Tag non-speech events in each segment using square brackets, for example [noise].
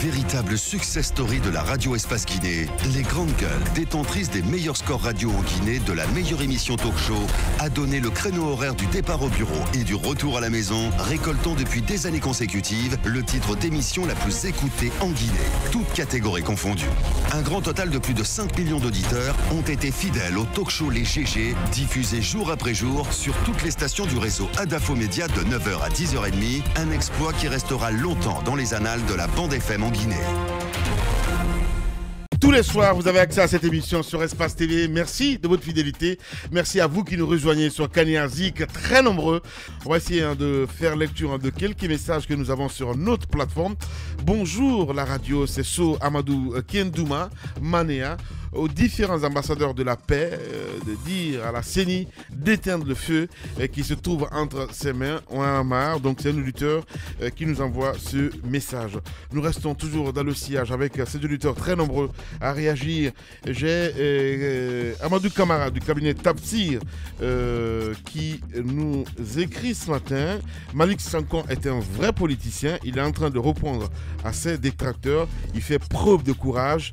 véritable success story de la radio Espace Guinée, les Grandes Gueules, détentrices des meilleurs scores radio en Guinée, de la meilleure émission talk show, a donné le créneau horaire du départ au bureau et du retour à la maison, récoltant depuis des années consécutives le titre d'émission la plus écoutée en Guinée, toutes catégories confondues. Un grand total de plus de 5 millions d'auditeurs ont été fidèles au talk show Les GG, diffusé jour après jour sur toutes les stations du réseau Adafo Média de 9h à 10h30, un exploit qui restera longtemps dans les annales de la bande FM en tous les soirs, vous avez accès à cette émission sur Espace TV. Merci de votre fidélité. Merci à vous qui nous rejoignez sur Zik, très nombreux. On va essayer hein, de faire lecture hein, de quelques messages que nous avons sur notre plateforme. Bonjour la radio, c'est So Amadou euh, Kendouma, Manea aux différents ambassadeurs de la paix euh, de dire à la CENI d'éteindre le feu euh, qui se trouve entre ses mains. On en marre. Donc c'est un lutteur euh, qui nous envoie ce message. Nous restons toujours dans le sillage avec ces deux lutteurs très nombreux à réagir. J'ai Amadou Kamara du cabinet Tapsir qui nous écrit ce matin. Malik Sankon est un vrai politicien. Il est en train de répondre à ses détracteurs. Il fait preuve de courage.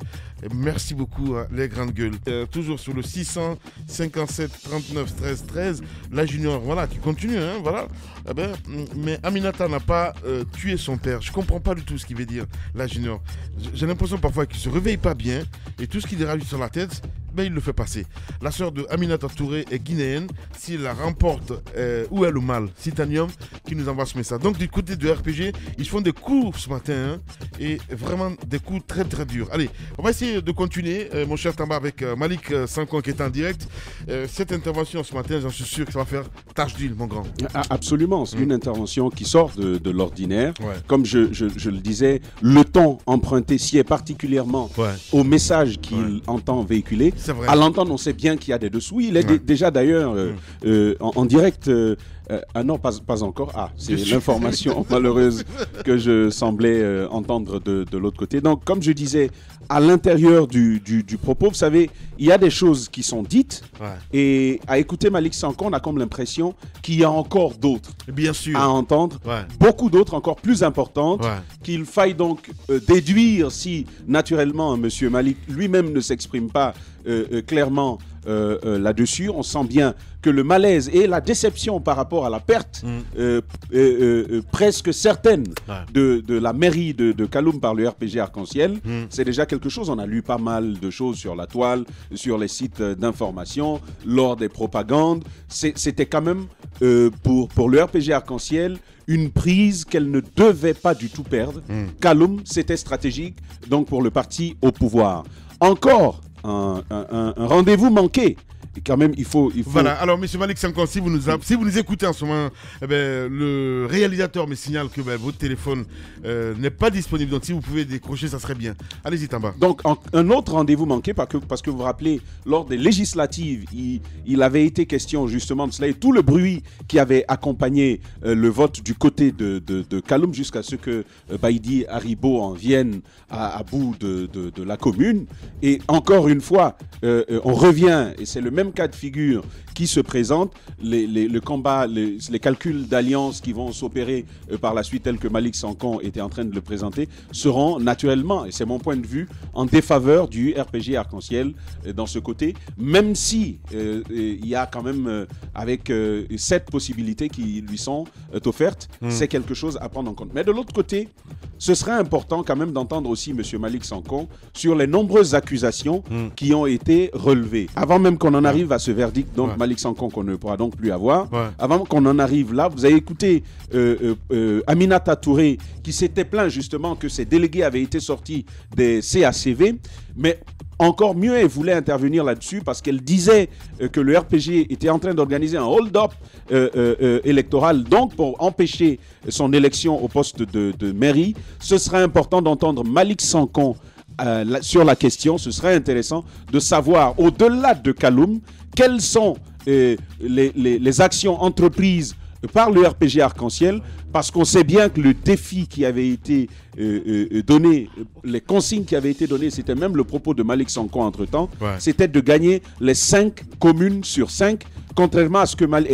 Merci beaucoup, hein, les grandes gueules. Euh, toujours sur le 657 39 13 13, la junior, voilà, qui continue, hein, voilà. Ah ben, mm, mais Aminata n'a pas euh, tué son père. Je comprends pas du tout ce qu'il veut dire, là, Junior. J'ai l'impression parfois qu'il se réveille pas bien et tout ce qu'il déraille sur la tête, ben, il le fait passer. La soeur de Aminata Touré est guinéenne. S'il la remporte, où est le mal Citanium, qui nous envoie ce message. Donc, du côté de RPG, ils font des coups ce matin hein, et vraiment des coups très très durs. Allez, on va essayer de continuer, euh, mon cher Tamba, avec euh, Malik Sankon qui est en direct. cette intervention ce matin, j'en suis sûr que ça va faire tache d'huile, mon grand. Ah, absolument. Mm. une intervention qui sort de, l'ordinaire. Comme je, le disais, le ton emprunté s'y est particulièrement au message qu'il entend véhiculer. À l'entendre, on sait bien qu'il y a des dessous. Il est déjà d'ailleurs euh, mm. euh, en, direct. Euh, euh, ah non, pas, encore. Ah, c'est l'information [laughs] malheureuse que je semblais euh, entendre de, l'autre côté. Donc, comme je disais, à l'intérieur du, propos, vous savez, il y a des choses qui sont dites. Et à écouter Malik Sanko, on a comme l'impression qu'il y a encore d'autres Bien sûr. à entendre. Beaucoup d'autres encore plus importantes qu'il faille donc euh, déduire si naturellement M. Malik lui-même ne s'exprime pas euh, euh, clairement euh, là-dessus. On sent bien que le malaise et la déception par rapport à la perte mm. presque certaine de, la mairie de, de Kaloum par le RPG Arc-en-Ciel, mm. c'est déjà quelque chose. On a lu pas mal de choses sur la toile, sur les sites d'information, lors des propagandes. C'était quand même pour, pour le RPG Arc-en-Ciel une prise qu'elle ne devait pas du tout perdre. Mm. Kaloum, c'était stratégique, donc pour le parti au pouvoir. Encore un, rendez-vous manqué quand même, il faut, Voilà, alors Monsieur Malik Sanko, si vous nous, écoutez en ce moment, eh ben, le réalisateur me signale que ben, votre téléphone euh, n'est pas disponible. Donc si vous pouvez décrocher, ça serait bien. Allez-y, Tamba. Donc un autre rendez-vous manqué, parce que, parce que vous vous rappelez, lors des législatives, il, avait été question justement de cela et tout le bruit qui avait accompagné euh, le vote du côté de, de, jusqu'à ce que euh, Baïdi Haribo en vienne à, bout de, la commune. Et encore une fois, euh, on revient, et c'est le même cas de figure qui se présente, les, le combat, les, calculs d'alliance qui vont s'opérer euh, par la suite, tels que Malik Sankan était en train de le présenter, seront naturellement, et c'est mon point de vue, en défaveur du RPG arc-en-ciel euh, dans ce côté, même si euh, il y a quand même avec cette possibilité qui lui sont offertes, hmm. c'est quelque chose à prendre en compte. Mais de l'autre côté, ce serait important quand même d'entendre aussi M. Malik Sankon sur les nombreuses accusations hmm. qui ont été relevées. Avant même qu'on en arrive à ce verdict, donc Malik Sankon qu'on ne pourra donc plus avoir, avant qu'on en arrive là, vous avez écouté euh, euh, euh, Aminata Touré qui s'était plaint justement que ses délégués avaient été sortis des CACV. Mais encore mieux, elle voulait intervenir là-dessus parce qu'elle disait euh, que le RPG était en train d'organiser un hold-up euh, euh, électoral. Donc, pour empêcher son élection au poste de, mairie, ce serait important d'entendre Malik Sankon sur la question. Ce serait intéressant de savoir, au-delà de Kaloum, quelles sont les, les actions entreprises par le RPG Arc-en-Ciel, parce qu'on sait bien que le défi qui avait été euh, euh, donné, euh, les consignes qui avaient été données, c'était même le propos de Malik Sanko entre-temps, c'était de gagner les cinq communes sur cinq. contrairement à ce que Mal,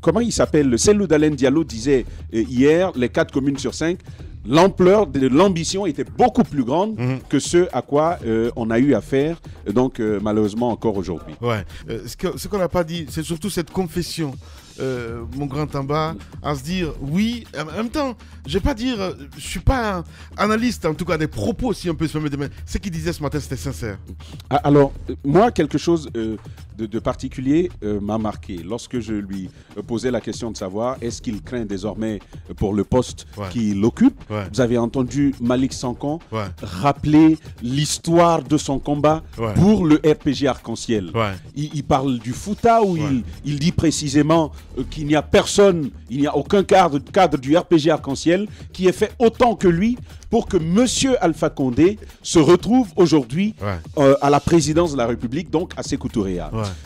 comment il s'appelle, le Cellou Diallo disait hier, les quatre communes sur 5 l'ampleur de l'ambition était beaucoup plus grande mhm. que ce à quoi on a eu affaire, donc malheureusement encore aujourd'hui. Ouais. ce qu'on n'a pas dit, c'est surtout cette confession euh, mon grand Tamba, à se dire oui. En même temps, je vais pas dire, euh, je suis pas analyste en tout cas des propos si on peut se permettre. Mais ce qu'il disait ce matin, c'était sincère. Ah, alors euh, moi, quelque chose de, particulier m'a marqué lorsque je lui posais la question de savoir est-ce qu'il craint désormais pour le poste qu'il occupe. Vous avez entendu Malik Sankan rappeler l'histoire de son combat pour le RPG Arc-en-Ciel. Il, parle du Fouta où il, il dit précisément euh, qu'il n'y a personne, il n'y a aucun cadre, du RPG arc-en-ciel qui ait fait autant que lui pour que Monsieur Alpha Condé se retrouve aujourd'hui euh, à la présidence de la République, donc à Sékou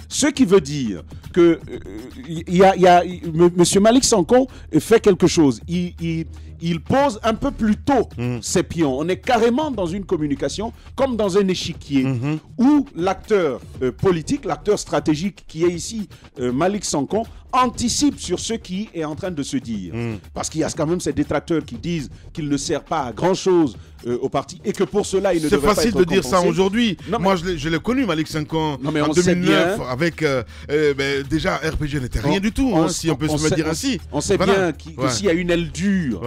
Ce qui veut dire que euh, il y, Monsieur Malik Sankon fait quelque chose. il, il pose un peu plus tôt mm. ses pions. On est carrément dans une communication comme dans un échiquier mm-hmm. où l'acteur euh, politique, l'acteur stratégique qui est ici Malik Sankon, anticipe sur ce qui est en train de se dire. Mm. Parce qu'il y a quand même ces détracteurs qui disent qu'il ne sert pas à grand chose euh, au parti et que pour cela il ne C'est facile pas être de dire ça aujourd'hui. Moi je l'ai connu Malik Sankon en 2009 avec déjà RPG n'était rien du tout on, si on, peut se le dire ainsi. On sait bien qu'il ouais. y a une aile dure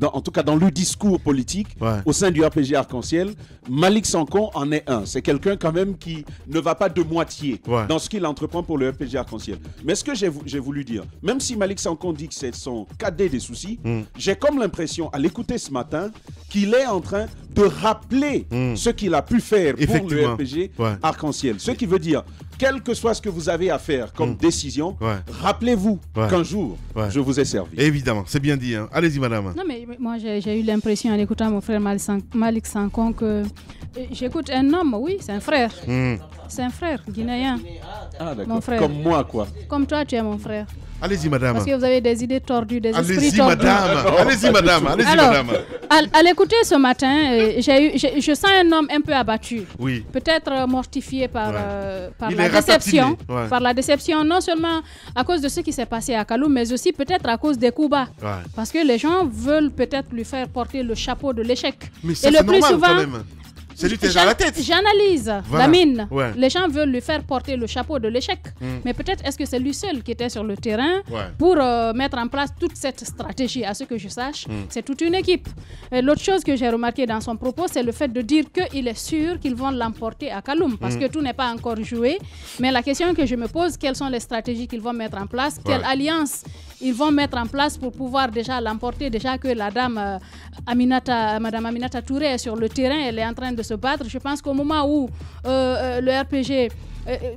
en tout cas dans le discours politique au sein du RPG Arc-en-Ciel, Malik Sankon en est un. C'est quelqu'un quand même qui ne va pas de moitié dans ce qu'il entreprend pour le RPG Arc-en-Ciel. Mais ce que j'ai voulu dire, même si Malik Sankon dit que c'est son cadet des soucis, hmm. j'ai comme l'impression à l'écouter ce matin qu'il est en train de rappeler hmm. ce qu'il a pu faire pour le RPG Arc-en-Ciel. Ce qui veut dire, quel que soit ce que vous avez à faire comme hmm. décision, rappelez-vous qu'un jour, je vous ai servi. Évidemment, c'est bien dit. Hein. Allez-y, madame. Non, mais moi, j'ai eu l'impression en écoutant mon frère Malik Sankon que J'écoute un homme, oui, c'est un frère. Hmm. C'est un frère guinéen. Ah, mon Comme moi, quoi. Comme toi, tu es mon frère. Allez-y, madame. Parce que vous avez des idées tordues, des esprits allez tordus. Allez-y, madame. Allez-y, madame. Alors, à, l'écouter ce matin, euh, j'ai eu, je sens un homme un peu abattu. Oui. Peut-être euh, mortifié par, euh, la déception. Par la déception, non seulement à cause de ce qui s'est passé à Kalou, mais aussi peut-être à cause des coups bas. Parce que les gens veulent peut-être lui faire porter le chapeau de l'échec. Et le plus normal, souvent, lui la tête. J'analyse la mine. Les gens veulent lui faire porter le chapeau de l'échec. Mm. Mais peut-être est-ce que c'est lui seul qui était sur le terrain pour euh, mettre en place toute cette stratégie. À ce que je sache, mm. c'est toute une équipe. L'autre chose que j'ai remarqué dans son propos, c'est le fait de dire qu'il est sûr qu'ils vont l'emporter à Kaloum parce mm. que tout n'est pas encore joué. Mais la question que je me pose, quelles sont les stratégies qu'ils vont mettre en place Quelle alliance ils vont mettre en place pour pouvoir déjà l'emporter. Déjà que la dame euh, Aminata, euh, Madame Aminata Touré est sur le terrain, elle est en train de se battre. Je pense qu'au moment où euh, le RPG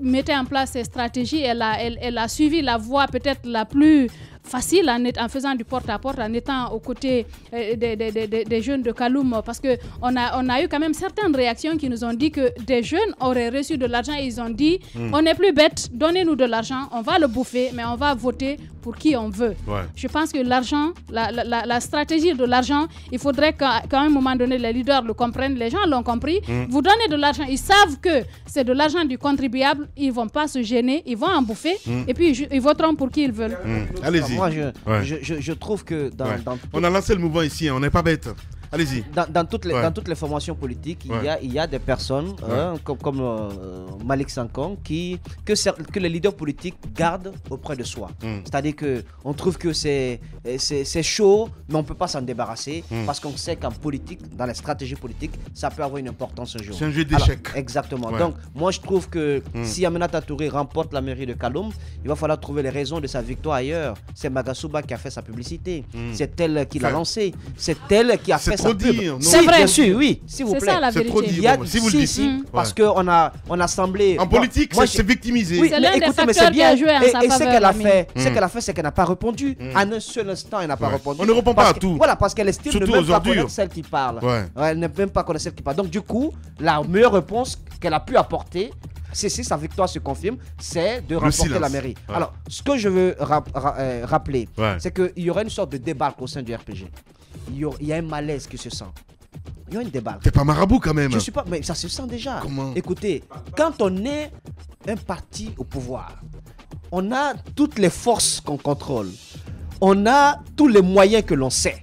mettait en place ses stratégies, elle elle, elle a suivi la voie peut-être la plus facile en, en faisant du porte-à-porte, en étant aux côtés euh, des, jeunes de Kaloum, parce qu'on a, on a eu quand même certaines réactions qui nous ont dit que des jeunes auraient reçu de l'argent et ils ont dit hmm. on n'est plus bête, donnez-nous de l'argent, on va le bouffer, mais on va voter pour qui on veut. Je pense que l'argent, la, la, la, stratégie de l'argent, il faudrait qu'à un moment donné, les leaders le comprennent, les gens l'ont compris. Hmm. Vous donnez de l'argent, ils savent que c'est de l'argent du contribuable, ils vont pas se gêner, ils vont en bouffer hmm. et puis ils voteront pour qui ils veulent. Allez moi, je, trouve que dans, On a lancé le mouvement ici, hein. on n'est pas bête. Allez-y. Dans, toutes les, dans toutes les formations politiques, il, y a, il y a des personnes hein, comme, comme euh, Malik Sankon qui, que, que les leaders politiques gardent auprès de soi. Hmm. C'est-à-dire qu'on trouve que c'est chaud, mais on ne peut pas s'en débarrasser hmm. parce qu'on sait qu'en politique, dans la stratégie politique, ça peut avoir une importance un jour. C'est un jeu d'échec Exactement. Donc, moi, je trouve que hmm. si Aminata Touré remporte la mairie de Kaloum, il va falloir trouver les raisons de sa victoire ailleurs. C'est Magasuba qui a fait sa publicité. C'est elle qui l'a lancée. C'est elle qui a fait trop vrai, sûr, oui, s'il vous plaît. C'est trop dire. si vous le dites. Parce qu'on a, on a semblé. En politique, c'est victimisé. Oui, mais écoutez, mais c'est bien. Hein, et ce qu'elle a fait, ce mm. qu'elle a fait, c'est qu'elle n'a pas répondu. En mm. un seul instant, elle n'a pas répondu. On ne répond pas à tout. Voilà, parce qu'elle estime ne même pas connaître hein. celle qui parle. Elle ne même pas connaître celle qui parle. Donc, du coup, la meilleure réponse qu'elle a pu apporter, si, si sa victoire se confirme, c'est de remporter la mairie. Alors, ce que je veux euh, rappeler, c'est qu'il y aura une sorte de débarque au sein du RPG il y, a un malaise qui se sent. Il y a une débat. T'es pas marabout quand même. Je suis pas, mais ça se sent déjà. Comment Écoutez, quand on est un parti au pouvoir, on a toutes les forces qu'on contrôle, on a tous les moyens que l'on sait.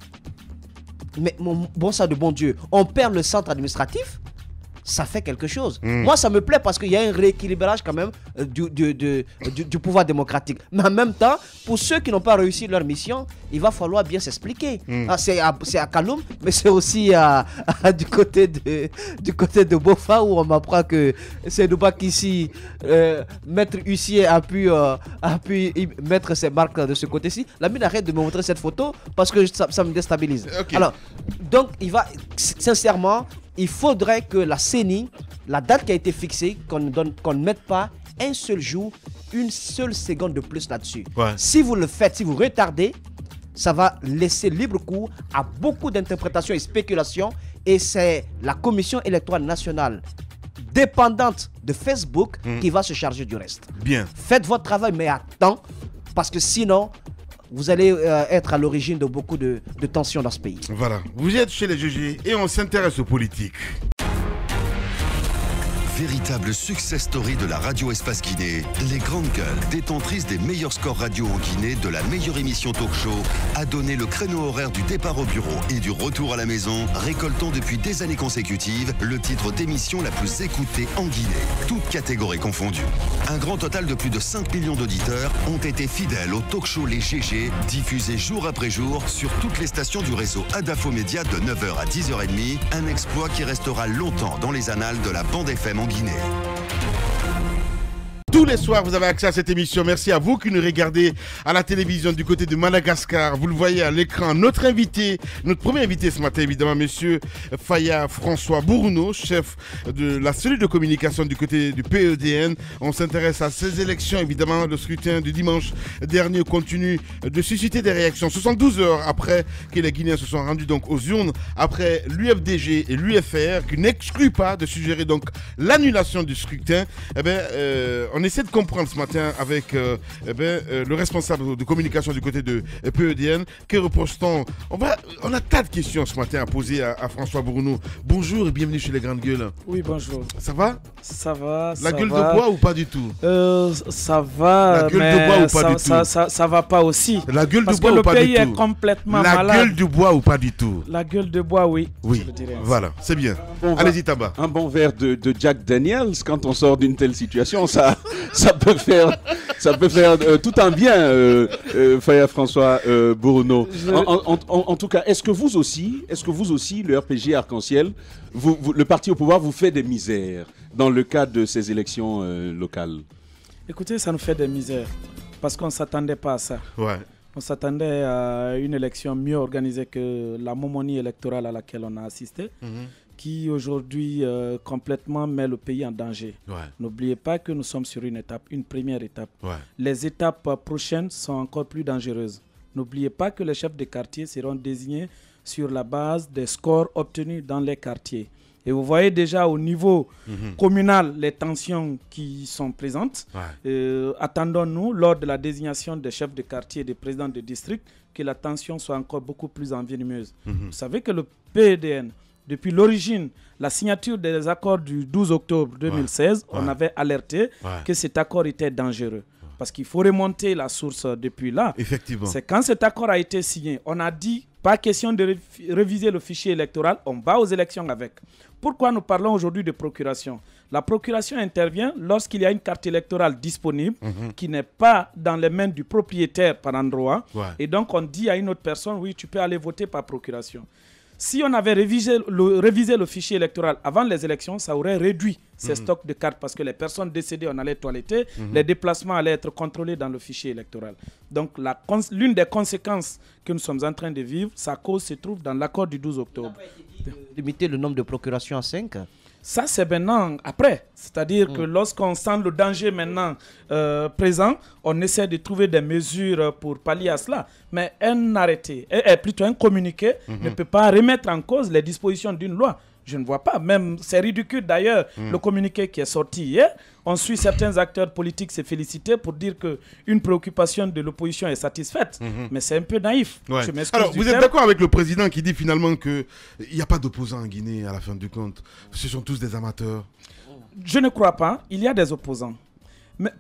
Mais bon ça de bon Dieu, on perd le centre administratif, ça fait quelque chose. Hmm. Moi, ça me plaît parce qu'il y a un rééquilibrage quand même euh, du, du, pouvoir démocratique. Mais en même temps, pour ceux qui n'ont pas réussi leur mission, il va falloir bien s'expliquer. Hmm. Ah, c'est à, à Kaloum, mais c'est aussi à, du côté de, du côté de Bofa où on m'apprend que c'est qu'ici, euh, maître huissier a pu, euh, a pu mettre ses marques de ce côté-ci. La mine arrête de me montrer cette photo parce que ça, me déstabilise. Alors, donc, il va, sincèrement, il faudrait que la CENI, la date qui a été fixée, qu'on ne mette pas un seul jour, une seule seconde de plus là-dessus. Si vous le faites, si vous retardez, ça va laisser libre cours à beaucoup d'interprétations et spéculations. Et c'est la Commission électorale nationale dépendante de Facebook mmh. qui va se charger du reste. Bien. Faites votre travail, mais à temps, parce que sinon, vous allez euh, être à l'origine de beaucoup de, de tensions dans ce pays. Voilà, vous êtes chez les GG et on s'intéresse aux politiques véritable success story de la radio Espace Guinée, les Grandes Gueules, détentrices des meilleurs scores radio en Guinée, de la meilleure émission talk show, a donné le créneau horaire du départ au bureau et du retour à la maison, récoltant depuis des années consécutives le titre d'émission la plus écoutée en Guinée, toutes catégories confondues. Un grand total de plus de 5 millions d'auditeurs ont été fidèles au talk show Les GG, diffusé jour après jour sur toutes les stations du réseau Adafo Média de 9h à 10h30, un exploit qui restera longtemps dans les annales de la bande FM en Guinée. Tous les soirs, vous avez accès à cette émission. Merci à vous qui nous regardez à la télévision du côté de Madagascar. Vous le voyez à l'écran. Notre invité, notre premier invité ce matin, évidemment, monsieur Faya François Bourneau, chef de la cellule de communication du côté du PEDN. On s'intéresse à ces élections, évidemment. Le scrutin du dimanche dernier continue de susciter des réactions. 72 heures après que les Guinéens se sont rendus donc aux urnes, après l'UFDG et l'UFR, qui n'excluent pas de suggérer donc l'annulation du scrutin, eh euh, on est essaie de comprendre ce matin avec euh, eh ben, euh, le responsable de communication du côté de PEDN. Que reproche-t-on on, a tas de questions ce matin à poser à, François Bruno. Bonjour et bienvenue chez les Grandes Gueules. Oui, bonjour. Ça va Ça va. La gueule de bois ou pas du tout euh, Ça va. La gueule de bois ou pas ça, du ça, va pas aussi. La gueule de bois ou pas pays du est tout La gueule du bois ou pas du tout La gueule de bois, oui. Oui. voilà, c'est bien. Allez-y, tabac. Un bon verre de Jack Daniels quand on sort d'une telle situation, ça, [laughs] ça peut faire, ça peut faire euh, tout un bien, euh, euh François euh, Bourneau. En, tout cas, est-ce que vous aussi, est-ce que vous aussi, le RPG Arc-en-Ciel, le parti au pouvoir vous fait des misères dans le cadre de ces élections locales Écoutez, ça nous fait des misères parce qu'on ne s'attendait pas à ça. On s'attendait à une élection mieux organisée que la momonie électorale à laquelle on a assisté. Mhm qui aujourd'hui euh, complètement met le pays en danger. N'oubliez pas que nous sommes sur une étape, une première étape. Les étapes euh, prochaines sont encore plus dangereuses. N'oubliez pas que les chefs de quartier seront désignés sur la base des scores obtenus dans les quartiers. Et vous voyez déjà au niveau mhm. communal les tensions qui sont présentes. Euh, attendons-nous, lors de la désignation des chefs de quartier et des présidents de district, que la tension soit encore beaucoup plus envenimeuse. Mhm. Vous savez que le PDN, depuis l'origine, la signature des accords du 12 octobre 2016, on avait alerté que cet accord était dangereux. Parce qu'il faut remonter la source euh, depuis là. Effectivement. C'est quand cet accord a été signé, on a dit pas question de réviser le fichier électoral, on va aux élections avec. Pourquoi nous parlons aujourd'hui de procuration La procuration intervient lorsqu'il y a une carte électorale disponible mhm. qui n'est pas dans les mains du propriétaire par endroit. Et donc on dit à une autre personne, oui, tu peux aller voter par procuration. Si on avait révisé le, le fichier électoral avant les élections, ça aurait réduit ces mhm. stocks de cartes parce que les personnes décédées, en allait toiletter, mhm. les déplacements allaient être contrôlés dans le fichier électoral. Donc l'une des conséquences que nous sommes en train de vivre, sa cause se trouve dans l'accord du 12 octobre. limiter le nombre de procurations à 5 ça, c'est maintenant après. C'est-à-dire que mhm. lorsqu'on sent le danger maintenant euh, présent, on essaie de trouver des mesures pour pallier à cela mais un arrêté, et, eh, eh, plutôt un communiqué, mhm. ne peut pas remettre en cause les dispositions d'une loi. Je ne vois pas. Même, c'est ridicule d'ailleurs, mhm. le communiqué qui est sorti hier. On suit certains acteurs politiques se féliciter pour dire qu'une préoccupation de l'opposition est satisfaite. Mhm. Mais c'est un peu naïf. Alors, vous êtes d'accord avec le président qui dit finalement qu'il n'y a pas d'opposants en Guinée à la fin du compte Ce sont tous des amateurs Je ne crois pas. Il y a des opposants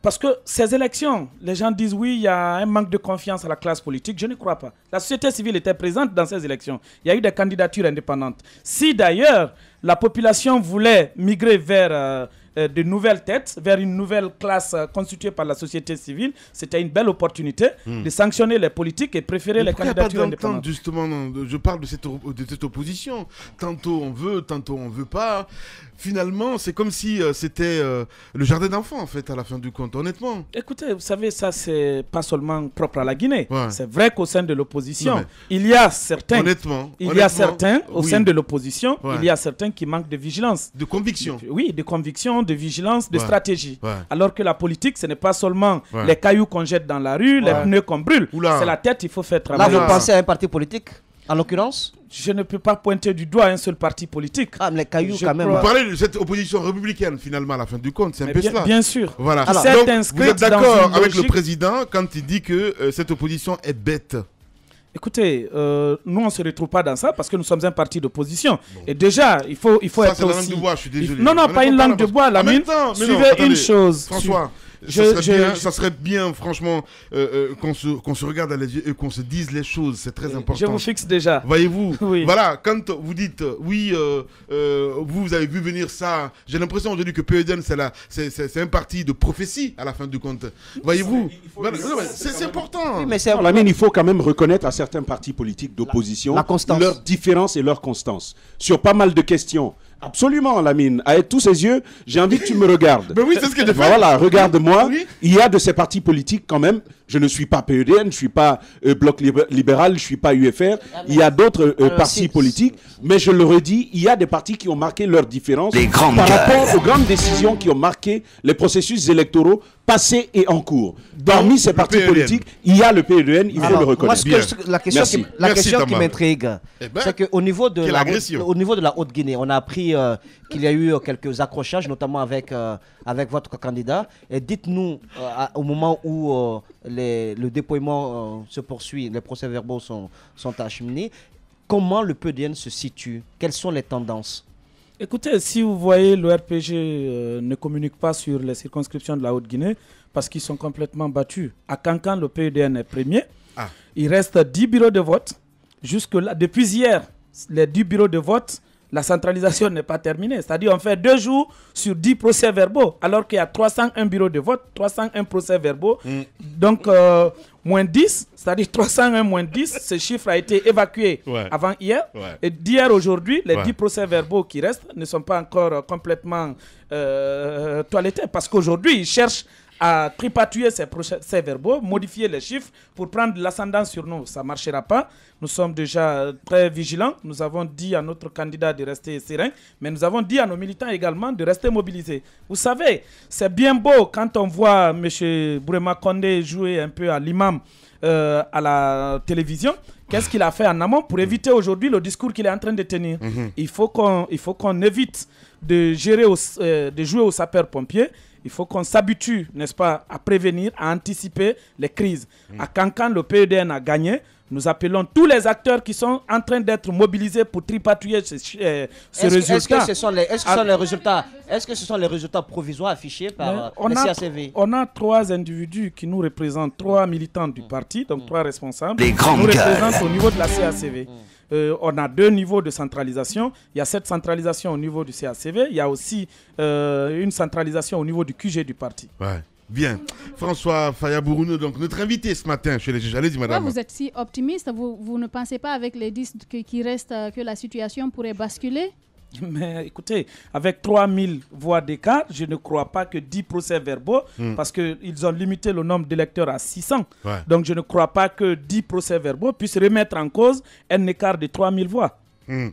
parce que ces élections, les gens disent oui, il y a un manque de confiance à la classe politique. Je ne crois pas. La société civile était présente dans ces élections. Il y a eu des candidatures indépendantes. Si d'ailleurs la population voulait migrer vers euh, euh, de nouvelles têtes, vers une nouvelle classe euh, constituée par la société civile, c'était une belle opportunité hmm. de sanctionner les politiques et préférer les candidatures indépendantes. Justement, je parle de cette, de opposition. Tantôt on veut, tantôt on veut pas. Finalement, c'est comme si euh, c'était le jardin d'enfants, en fait, à la fin du compte, honnêtement. Écoutez, vous savez, ça, c'est pas seulement propre à la Guinée. C'est vrai qu'au sein de l'opposition, il y a certains. Honnêtement. Il y a certains, au sein de l'opposition, il y a certains qui manquent de vigilance. De conviction. Oui, de conviction, de vigilance, de stratégie. Alors que la politique, ce n'est pas seulement les cailloux qu'on jette dans la rue, les pneus qu'on brûle. C'est la tête, qu'il faut faire travailler. Là, vous pensez à un parti politique, en l'occurrence je ne peux pas pointer du doigt un seul parti politique. Ah, les cailloux, quand même. Vous parlez de cette opposition républicaine, finalement, à la fin du compte. C'est un peu bien, cela. Bien sûr. Voilà. vous êtes d'accord avec le président quand il dit que euh, cette opposition est bête Écoutez, euh, nous, on ne se retrouve pas dans ça parce que nous sommes un parti d'opposition. Et déjà, il faut, il faut être aussi... Non, non, pas une langue de bois, la mine. Suivez une chose. François, ça, serait bien, franchement, euh, euh, qu'on se, se, regarde les yeux et qu'on se dise les choses. C'est très important. Je vous fixe déjà. Voyez-vous [laughs] Voilà, quand vous dites, euh, oui, vous, vous avez vu venir ça, j'ai l'impression aujourd'hui que PEDN, c'est un parti de prophétie à la fin du compte. Voyez-vous C'est important. mais la il faut quand même reconnaître à certains partis politiques d'opposition leur différence et leur constance. Sur pas mal de questions, Absolument, Lamine. Avec tous ses yeux, j'ai envie que tu me regardes. Mais oui, c'est ce que je fais. Voilà, regarde-moi. Il y a de ces partis politiques quand même je ne suis pas PEDN, je ne suis pas euh, Bloc libéral, je ne suis pas UFR. Ah, il y a d'autres euh, partis politiques, mais je le redis, il y a des partis qui ont marqué leurs différence par rapport aux grandes décisions qui ont marqué les processus électoraux passés et en cours. Parmi ces partis e politiques, il y a le PEDN, il faut le reconnaître. la question qui, m'intrigue, eh ben, c'est qu'au niveau, de la, niveau de la Haute-Guinée, on a appris euh, qu'il y a eu quelques accrochages, notamment avec, avec votre candidat. Et dites-nous, au moment où le déploiement euh, se poursuit, les procès-verbaux sont, sont acheminés. Comment le PDN se situe Quelles sont les tendances Écoutez, si vous voyez, le RPG euh, ne communique pas sur les circonscriptions de la Haute-Guinée parce qu'ils sont complètement battus. À Cancan, le PDN est premier. Ah. Il reste 10 bureaux de vote. Jusque-là, depuis hier, les 10 bureaux de vote la centralisation n'est pas terminée. C'est-à-dire on fait deux jours sur dix procès-verbaux, alors qu'il y a 301 bureaux de vote, 301 procès-verbaux. Mm. Donc, euh, moins 10, c'est-à-dire 301 moins 10, ce chiffre a été évacué avant hier. Et d'hier aujourd'hui, les dix procès-verbaux qui restent ne sont pas encore complètement euh, toilettés, parce qu'aujourd'hui, ils cherchent à tripatuer ces, verbaux, modifier les chiffres pour prendre l'ascendant sur nous. Ça ne marchera pas. Nous sommes déjà très vigilants. Nous avons dit à notre candidat de rester serein, mais nous avons dit à nos militants également de rester mobilisés. Vous savez, c'est bien beau quand on voit M. Bourema Kondé jouer un peu à l'imam. Euh, à la télévision, qu'est-ce qu'il a fait en amont pour éviter aujourd'hui le discours qu'il est en train de tenir mhm. Il faut qu'on évite de, euh, de jouer au sapeur-pompier il faut qu'on s'habitue, n'est-ce pas, à prévenir, à anticiper les crises. Mm. À Cancan, le PEDN a gagné. Nous appelons tous les acteurs qui sont en train d'être mobilisés pour tripatouiller euh, ce, résultat. ce que, ce sont ah. les résultats Est-ce que ce sont les résultats provisoires affichés par euh, on le CACV On a trois individus qui nous représentent, trois militants du mm. parti, donc mm. trois responsables, qui nous représentent au niveau de la CACV. Euh, on a deux niveaux de centralisation. Il y a cette centralisation au niveau du CACV, il y a aussi euh, une centralisation au niveau du QG du parti. Bien. François Fayabourouno, donc notre invité ce matin chez les juges. Allez-y, madame. vous êtes si optimiste vous, ne pensez pas, avec les 10 qui restent, euh, que la situation pourrait basculer [laughs] Mais écoutez, avec 3000 voix d'écart, je ne crois pas que 10 procès-verbaux, hmm. parce qu'ils ont limité le nombre d'électeurs à 600, donc je ne crois pas que 10 procès-verbaux puissent remettre en cause un écart de 3000 voix. Hmm.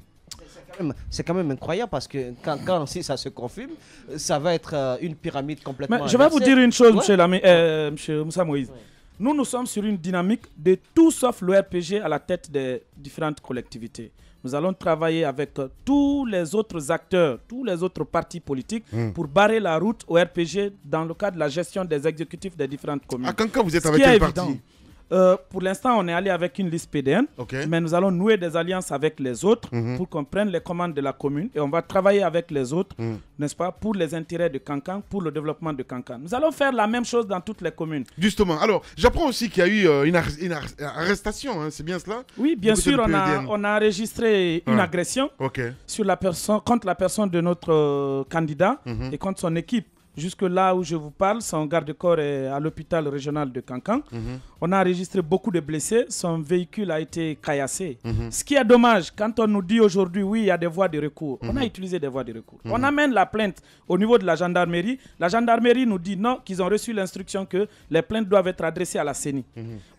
C'est quand même incroyable parce que quand, si ça se confirme, ça va être euh, une pyramide complètement. Mais je vais vous dire une chose, M. Euh, Moussa Moïse. Nous, nous sommes sur une dynamique de tout sauf le à la tête des différentes collectivités. Nous allons travailler avec euh, tous les autres acteurs, tous les autres partis politiques hmm. pour barrer la route au RPG dans le cadre de la gestion des exécutifs des différentes communes. À ah, quand, vous êtes avec quel parti euh, pour l'instant, on est allé avec une liste PDN, mais nous allons nouer des alliances avec les autres mhm. pour qu'on prenne les commandes de la commune et on va travailler avec les autres, mhm. n'est-ce pas, pour les intérêts de Cancan, pour le développement de Cancan. Nous allons faire la même chose dans toutes les communes. Justement, alors j'apprends aussi qu'il y a eu euh, une, arrestation, hein, c'est bien cela Oui, bien sûr, on a, enregistré une agression sur la personne, contre la personne de notre euh, candidat mhm. et contre son équipe. Jusque là où je vous parle, son garde-corps est à l'hôpital régional de Cancan. Mhm. On a enregistré beaucoup de blessés. Son véhicule a été caillassé. Mhm. Ce qui est dommage, quand on nous dit aujourd'hui, oui, il y a des voies de recours. On a mhm. utilisé des voies de recours. On amène la plainte au niveau de la gendarmerie. La gendarmerie nous dit non, qu'ils ont reçu l'instruction que les plaintes doivent être adressées à la CENI.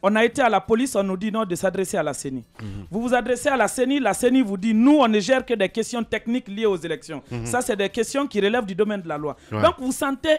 On a été à la police, on nous dit non de s'adresser à la CENI. Vous vous adressez à la CENI, la CENI vous dit nous, on ne gère que des questions techniques liées aux élections. Ça, c'est des questions qui relèvent du domaine de la loi. Donc, vous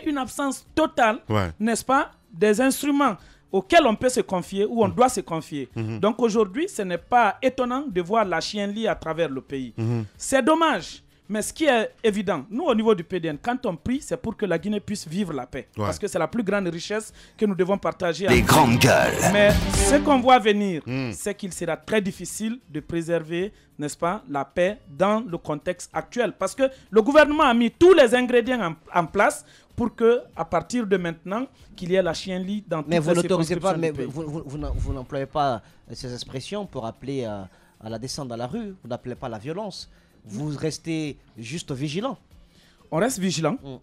une absence totale, n'est-ce pas, des instruments auxquels on peut se confier ou on mm. doit se confier. Mm-hmm. Donc aujourd'hui, ce n'est pas étonnant de voir la chienlit à travers le pays. Mm-hmm. C'est dommage mais ce qui est évident, nous au niveau du PDN, quand on prie, c'est pour que la Guinée puisse vivre la paix. Parce que c'est la plus grande richesse que nous devons partager. Les grandes gueules. Mais ce qu'on voit venir, hmm. c'est qu'il sera très difficile de préserver, n'est-ce pas, la paix dans le contexte actuel. Parce que le gouvernement a mis tous les ingrédients en, place pour que, à partir de maintenant, qu'il y ait la chienlit dans mais toutes vous n'autorisez pas, mais vous, n'employez pas euh, ces expressions pour appeler euh, à, la descente dans la rue. Vous n'appelez pas la violence vous restez juste vigilant. On reste vigilant. Mm.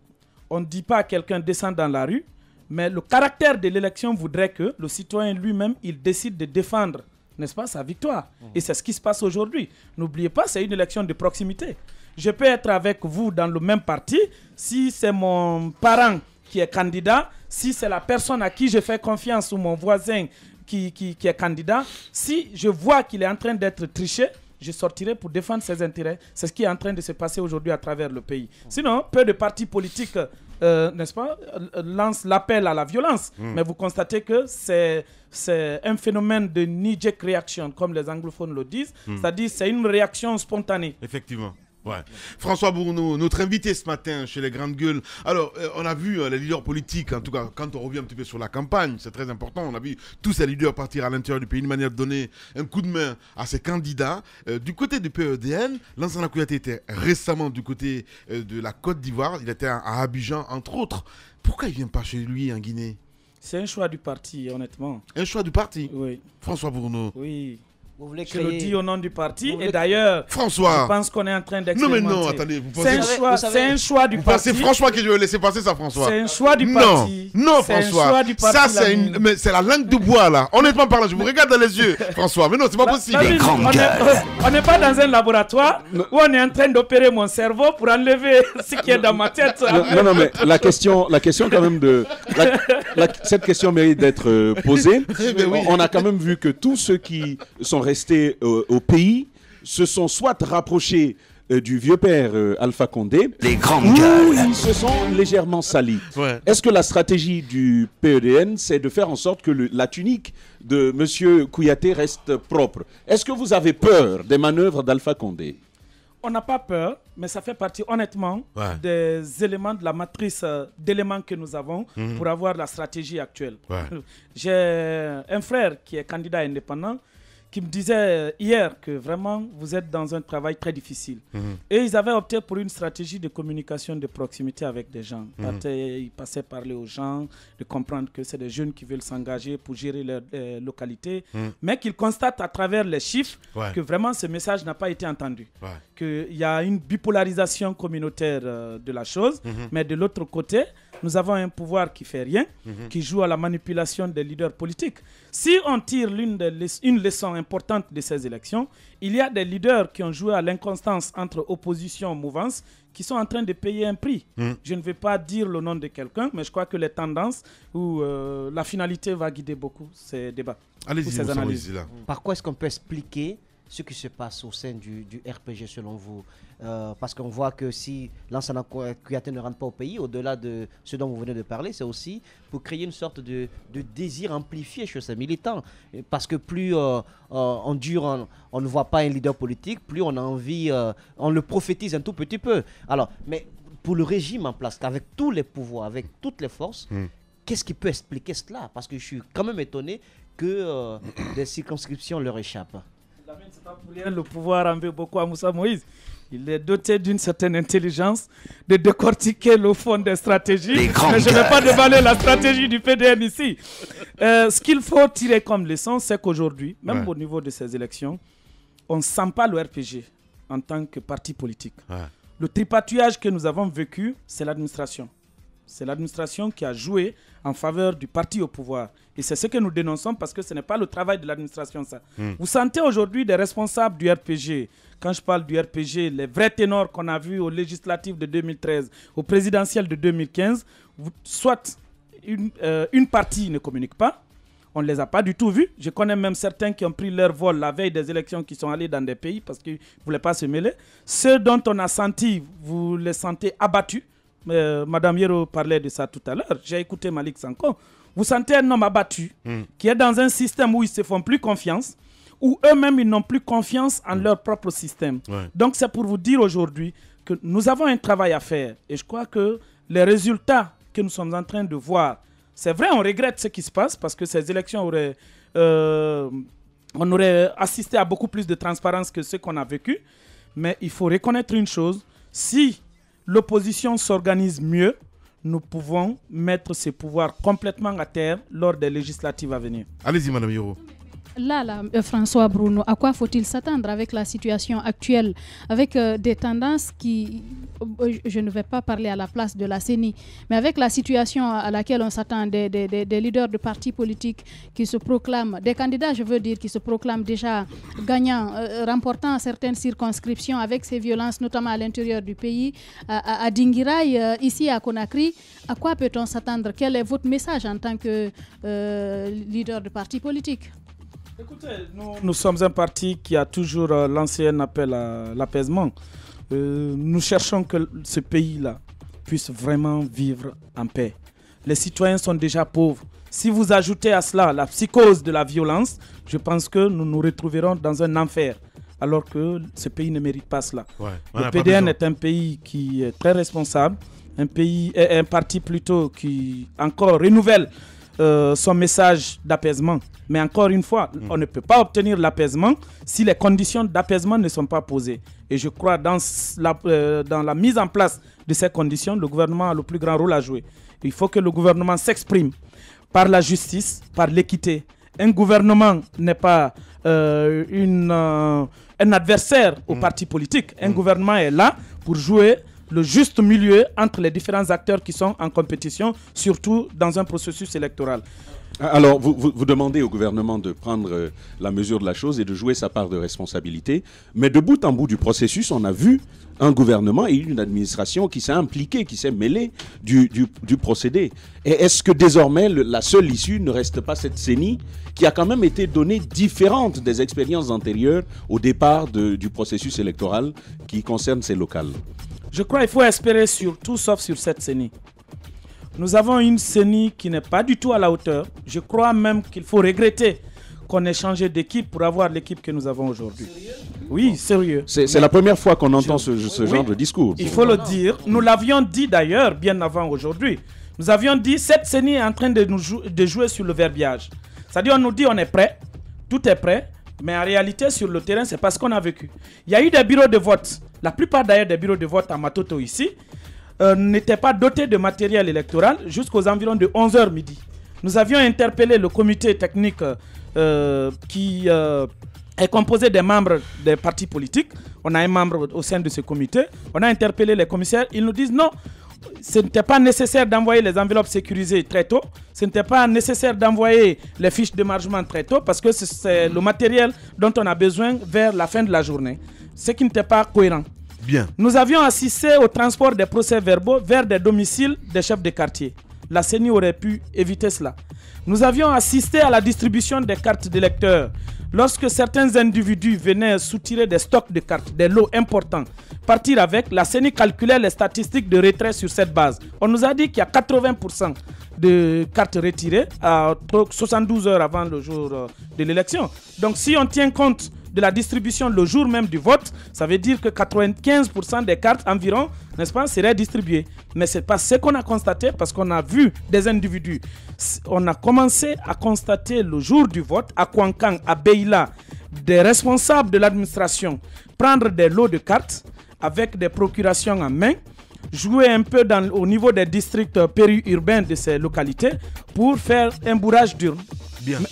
On ne dit pas à quelqu'un descend dans la rue, mais le caractère de l'élection voudrait que le citoyen lui-même, il décide de défendre, n'est-ce pas, sa victoire. Mm. Et c'est ce qui se passe aujourd'hui. N'oubliez pas, c'est une élection de proximité. Je peux être avec vous dans le même parti si c'est mon parent qui est candidat, si c'est la personne à qui je fais confiance ou mon voisin qui, qui, qui est candidat, si je vois qu'il est en train d'être triché, je sortirai pour défendre ses intérêts. C'est ce qui est en train de se passer aujourd'hui à travers le pays. Sinon, peu de partis politiques, euh, n'est-ce pas, euh, lancent l'appel à la violence. Hmm. Mais vous constatez que c'est c'est un phénomène de knee-jerk reaction, comme les anglophones le disent. Hmm. C'est-à-dire, c'est une réaction spontanée. Effectivement. François Bourneau, notre invité ce matin chez les Grandes Gueules. Alors, euh, on a vu euh, les leaders politiques, en tout cas, quand on revient un petit peu sur la campagne, c'est très important. On a vu tous ces leaders partir à l'intérieur du pays Une manière de donner un coup de main à ces candidats. Euh, du côté du PEDN, Lansana Kouyaté était récemment du côté de la Côte d'Ivoire. Il était à, Abidjan, entre autres. Pourquoi il vient pas chez lui en Guinée C'est un choix du parti, honnêtement. Un choix du parti Oui. François Bourneau. Oui. Vous voulez créer... Je le dis au nom du parti. Et d'ailleurs, François, je pense qu'on est en train d'expérimenter. Non, mais non, attendez. C'est un, choix, du vous parti. C'est François que je vais laisser passer ça, François. C'est un choix du parti. Non, non, François. du ça, c'est la langue du bois, là. Honnêtement parlant, je vous regarde dans les yeux, [laughs] François. Mais non, c'est pas possible. on n'est pas dans un laboratoire où on est en train d'opérer mon cerveau pour enlever [laughs] ce qui est dans ma tête. Non, non, mais la question, la question quand même de. cette question mérite d'être euh, posée. [laughs] Eh ben on a quand même vu que tous ceux qui sont restés euh, au pays se sont soit rapprochés euh, du vieux père euh, Alpha Condé, les grandes ou gueules. ils se sont légèrement salis. Est-ce que la stratégie du PEDN, c'est de faire en sorte que la tunique de M. Kouyaté reste propre Est-ce que vous avez peur des manœuvres d'Alpha Condé on n'a pas peur, mais ça fait partie honnêtement des éléments de la matrice d'éléments que nous avons mhm. pour avoir la stratégie actuelle. [laughs] J'ai un frère qui est candidat indépendant qui me disait euh, hier que vraiment vous êtes dans un travail très difficile. Mhm. Et ils avaient opté pour une stratégie de communication de proximité avec des gens. Mhm. ils passaient parler aux gens, de comprendre que c'est des jeunes qui veulent s'engager pour gérer leur euh, localité, mhm. mais qu'ils constatent à travers les chiffres que vraiment ce message n'a pas été entendu. que Qu'il y a une bipolarisation communautaire euh, de la chose, mais de l'autre côté, nous avons un pouvoir qui fait rien, mhm. qui joue à la manipulation des leaders politiques. Si on tire l'une une leçon importante de ces élections, il y a des leaders qui ont joué à l'inconstance entre opposition et mouvance qui sont en train de payer un prix. Mhm. Je ne vais pas dire le nom de quelqu'un, mais je crois que les tendances ou euh, la finalité va guider beaucoup ces débats. Allez-y, ces analyses. Par quoi est-ce qu'on peut expliquer ce qui se passe au sein du, du RPG selon vous euh, Parce qu'on voit que si l'ancien Kouyaté ne rentre pas au pays, au-delà de ce dont vous venez de parler, c'est aussi pour créer une sorte de, désir amplifié chez ces militants. Parce que plus euh, euh, on dure, on, ne voit pas un leader politique, plus on a envie, on le prophétise un tout petit peu. Alors, mais pour le régime en place, avec tous les pouvoirs, avec toutes les forces, hmm. qu'est-ce qui peut expliquer cela Parce que je suis quand même étonné que des circonscriptions leur échappent le pouvoir en veut beaucoup à Moussa Moïse. Il est doté d'une certaine intelligence de décortiquer le fond des stratégies. Mais je ne vais pas déballer la stratégie du PDN ici. Euh, ce qu'il faut tirer comme leçon, c'est qu'aujourd'hui, même au niveau de ces élections, on ne sent pas le RPG en tant que parti politique. Le tripatouillage que nous avons vécu, c'est l'administration. C'est l'administration qui a joué en faveur du parti au pouvoir. Et c'est ce que nous dénonçons parce que ce n'est pas le travail de l'administration, ça. Hmm. Vous sentez aujourd'hui des responsables du RPG. Quand je parle du RPG, les vrais ténors qu'on a vus aux législatives de 2013, au présidentiel de 2015, soit une, euh, une partie ne communique pas, on ne les a pas du tout vus. Je connais même certains qui ont pris leur vol la veille des élections, qui sont allés dans des pays parce qu'ils ne voulaient pas se mêler. Ceux dont on a senti, vous les sentez abattus, euh, Madame Yero parlait de ça tout à l'heure, j'ai écouté Malik Sanko, vous sentez un homme abattu hmm. qui est dans un système où ils se font plus confiance, où eux-mêmes ils n'ont plus confiance en hmm. leur propre système. Donc c'est pour vous dire aujourd'hui que nous avons un travail à faire et je crois que les résultats que nous sommes en train de voir, c'est vrai, on regrette ce qui se passe parce que ces élections auraient... Euh, on aurait assisté à beaucoup plus de transparence que ce qu'on a vécu. Mais il faut reconnaître une chose, si l'opposition s'organise mieux, nous pouvons mettre ses pouvoirs complètement à terre lors des législatives à venir. Allez-y, Madame Yoro là, euh, François Bruno, à quoi faut-il s'attendre avec la situation actuelle, avec euh, des tendances qui, euh, je ne vais pas parler à la place de la CENI, mais avec la situation à laquelle on s'attend des, leaders de partis politiques qui se proclament, des candidats, je veux dire, qui se proclament déjà gagnants, remportant certaines circonscriptions avec ces violences, notamment à l'intérieur du pays, à, ici à Conakry, à quoi peut-on s'attendre Quel est votre message en tant que leader de parti politique Écoutez, nous, sommes un parti qui a toujours euh, lancé un appel à l'apaisement. Euh, nous cherchons que ce pays-là puisse vraiment vivre en paix. Les citoyens sont déjà pauvres. Si vous ajoutez à cela la psychose de la violence, je pense que nous nous retrouverons dans un enfer alors que ce pays ne mérite pas cela. le PDN est un pays qui est très responsable, un pays, un parti plutôt qui encore renouvelle euh, son message d'apaisement. Mais encore une fois, mm. on ne peut pas obtenir l'apaisement si les conditions d'apaisement ne sont pas posées. Et je crois dans la, euh, dans la mise en place de ces conditions, le gouvernement a le plus grand rôle à jouer. Il faut que le gouvernement s'exprime par la justice, par l'équité. Un gouvernement n'est pas euh, une, euh, un adversaire au mm. parti politique. Un mm. gouvernement est là pour jouer le juste milieu entre les différents acteurs qui sont en compétition, surtout dans un processus électoral. Alors, vous, vous, demandez au gouvernement de prendre euh, la mesure de la chose et de jouer sa part de responsabilité, mais de bout en bout du processus, on a vu un gouvernement et une administration qui s'est impliquée, qui s'est mêlée du, procédé. Et est-ce que désormais, la seule issue ne reste pas cette CENI qui a quand même été donnée différente des expériences antérieures au départ du processus électoral qui concerne ces locales Je crois qu'il faut espérer sur tout sauf sur cette CENI. Nous avons une CENI qui n'est pas du tout à la hauteur. Je crois même qu'il faut regretter qu'on ait changé d'équipe pour avoir l'équipe que nous avons aujourd'hui. Oui, sérieux. C'est la première fois qu'on entend ce, genre de discours. Il faut le dire. Nous l'avions dit d'ailleurs bien avant aujourd'hui. Nous avions dit cette CENI est en train de, nous jouer sur le verbiage. C'est-à-dire on nous dit on est prêt, tout est prêt, mais en réalité sur le terrain c'est parce qu'on a vécu. Il y a eu des bureaux de vote. La plupart d'ailleurs des bureaux de vote à Matoto ici, euh, n'était n'étaient pas dotés de matériel électoral jusqu'aux environs de 11h midi. Nous avions interpellé le comité technique euh, qui euh, est composé des membres des partis politiques. On a un membre au sein de ce comité. On a interpellé les commissaires. Ils nous disent non, ce n'était pas nécessaire d'envoyer les enveloppes sécurisées très tôt. Ce n'était pas nécessaire d'envoyer les fiches de margement très tôt parce que c'est le matériel dont on a besoin vers la fin de la journée. Ce qui n'était pas cohérent. Nous avions assisté au transport des procès-verbaux vers des domiciles des chefs de quartier. La CENI aurait pu éviter cela. Nous avions assisté à la distribution des cartes d'électeurs. Lorsque certains individus venaient soutirer des stocks de cartes, des lots importants, partir avec, la CENI calculait les statistiques de retrait sur cette base. On nous a dit qu'il y a 80% de cartes retirées à 72 heures avant le jour euh, de l'élection. Donc si on tient compte de la distribution le jour même du vote, ça veut dire que 95% des cartes environ, n'est-ce pas, seraient distribuées. Mais c'est pas ce qu'on a constaté parce qu'on a vu des individus. On a commencé à constater le jour du vote à Kwankang, à Beila, des responsables de l'administration prendre des lots de cartes avec des procurations en main jouer un peu dans, au niveau des districts périurbains de ces localités pour faire un bourrage dur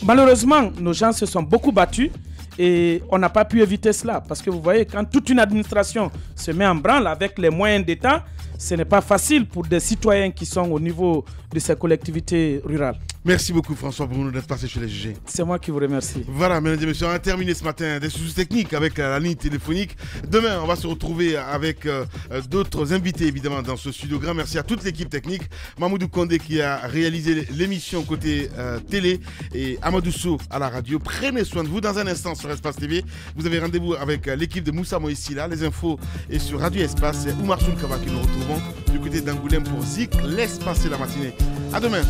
Malheureusement, nos gens se sont beaucoup battus et on n'a pas pu éviter cela. Parce que vous voyez, quand toute une administration se met en branle avec les moyens d'État, ce n'est pas facile pour des citoyens qui sont au niveau de ces collectivités rurales. Merci beaucoup François pour nous d'être passé chez les GG. C'est moi qui vous remercie. Voilà, mesdames et messieurs, on a terminé ce matin des sous techniques avec euh, la ligne téléphonique. Demain, on va se retrouver euh, avec euh, d'autres invités évidemment dans ce studio. Grand merci à toute l'équipe technique. Mamoudou Kondé qui a réalisé l'émission côté télé et Amadou Sou à la radio. Prenez soin de vous dans un instant sur Espace TV. Vous avez rendez-vous avec l'équipe de Moussa Moïsila. Les infos et sur Radio Espace. C'est Oumar Soulkava qui nous retrouvons du côté d'Angoulême pour Zik. Laisse passer la matinée. À demain.